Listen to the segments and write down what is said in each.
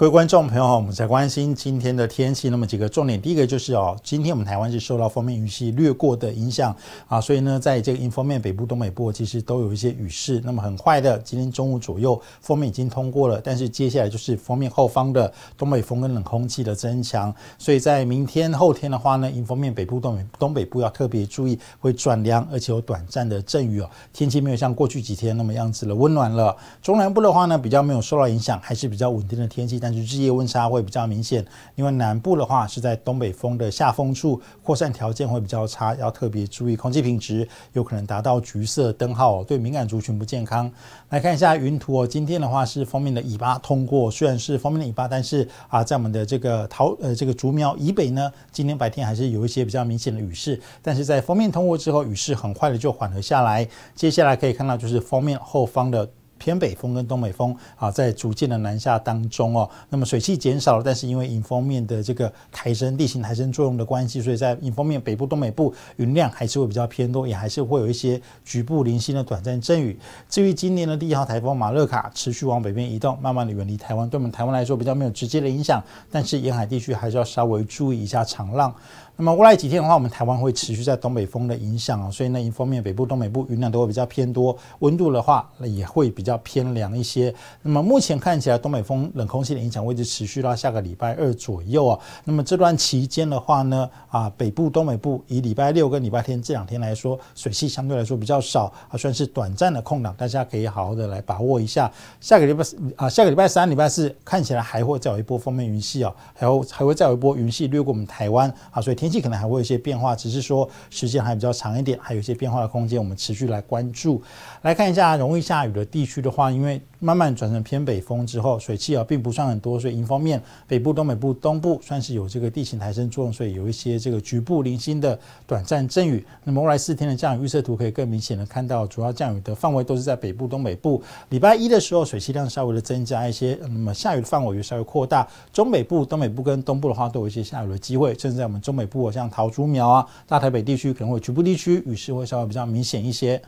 各位观众朋友好，我们在关心今天的天气。那么几个重点，第一个就是哦，今天我们台湾是受到封面雨系掠过的影响啊，所以呢，在这个迎风面北部、东北部其实都有一些雨势。那么很快的，今天中午左右，封面已经通过了，但是接下来就是封面后方的东北风跟冷空气的增强。所以在明天、后天的话呢，迎风面北部、东北东北部要特别注意，会转凉，而且有短暂的阵雨哦。天气没有像过去几天那么样子了，温暖了。中南部的话呢，比较没有受到影响，还是比较稳定的天气，但。日日夜温差会比较明显，因为南部的话是在东北风的下风处，扩散条件会比较差，要特别注意空气品质，有可能达到橘色灯号，对敏感族群不健康。来看一下云图哦，今天的话是封面的尾巴通过，虽然是封面的尾巴，但是啊，在我们的这个桃呃这个竹苗以北呢，今天白天还是有一些比较明显的雨势，但是在封面通过之后，雨势很快的就缓和下来。接下来可以看到就是封面后方的。偏北风跟东北风啊，在逐渐的南下当中哦，那么水汽减少了，但是因为迎风面的这个抬升、地形抬升作用的关系，所以在迎风面北部、东北部云量还是会比较偏多，也还是会有一些局部零星的短暂阵雨。至于今年的第一号台风马勒卡，持续往北边移动，慢慢的远离台湾，对我们台湾来说比较没有直接的影响，但是沿海地区还是要稍微注意一下长浪。那么未来几天的话，我们台湾会持续在东北风的影响哦，所以呢，一方面北部、东北部、云量都会比较偏多，温度的话那也会比较偏凉一些。那么目前看起来，东北风冷空气的影响位置持续到下个礼拜二左右啊。那么这段期间的话呢，啊北部、东北部以礼拜六跟礼拜天这两天来说，水系相对来说比较少啊，算是短暂的空档，大家可以好好的来把握一下。下个礼拜啊，下个礼拜三、礼拜四看起来还会再有一波封面云系啊，还有还会再有一波云系掠过我们台湾啊，所以天。季可能还会有一些变化，只是说时间还比较长一点，还有一些变化的空间，我们持续来关注。来看一下容易下雨的地区的话，因为慢慢转成偏北风之后，水汽啊并不算很多，所以迎方面北部、东北部、东部算是有这个地形抬升作用，所以有一些这个局部零星的短暂阵雨。那么未来四天的降雨预测图可以更明显的看到，主要降雨的范围都是在北部、东北部。礼拜一的时候水汽量稍微的增加一些，那么下雨的范围也稍微扩大，中北部、东北部跟东部的话都有一些下雨的机会，甚至在我们中北。部像桃竹苗啊，大台北地区可能会局部地区雨势会稍微比较明显一些。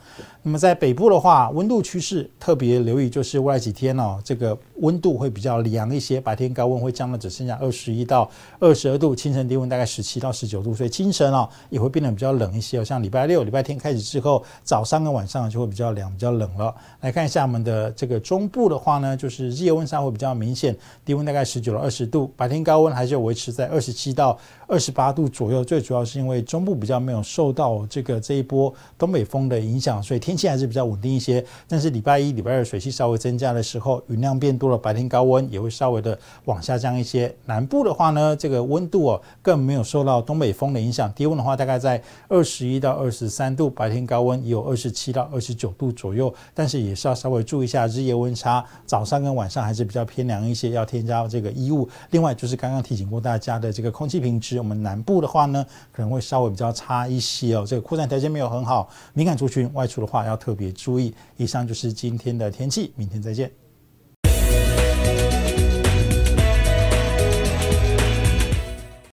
那么在北部的话，温度趋势特别留意就是未来几天哦，这个温度会比较凉一些，白天高温会降到只剩下二十一到二十二度，清晨低温大概十七到十九度，所以清晨哦也会变得比较冷一些。哦。像礼拜六、礼拜天开始之后，早上跟晚上就会比较凉、比较冷了。来看一下我们的这个中部的话呢，就是夜温差会比较明显，低温大概十九到二十度，白天高温还是维持在二十七到二十八度。左右最主要是因为中部比较没有受到这个这一波东北风的影响，所以天气还是比较稳定一些。但是礼拜一、礼拜二水汽稍微增加的时候，云量变多了，白天高温也会稍微的往下降一些。南部的话呢，这个温度哦更没有受到东北风的影响，低温的话大概在二十一到二十三度，白天高温也有二十七到二十九度左右。但是也是要稍微注意一下日夜温差，早上跟晚上还是比较偏凉一些，要添加这个衣物。另外就是刚刚提醒过大家的这个空气品质，我们南部。的话呢，可能会稍微比较差一些哦。这个扩散条件没有很好，敏感族群外出的话要特别注意。以上就是今天的天气，明天再见。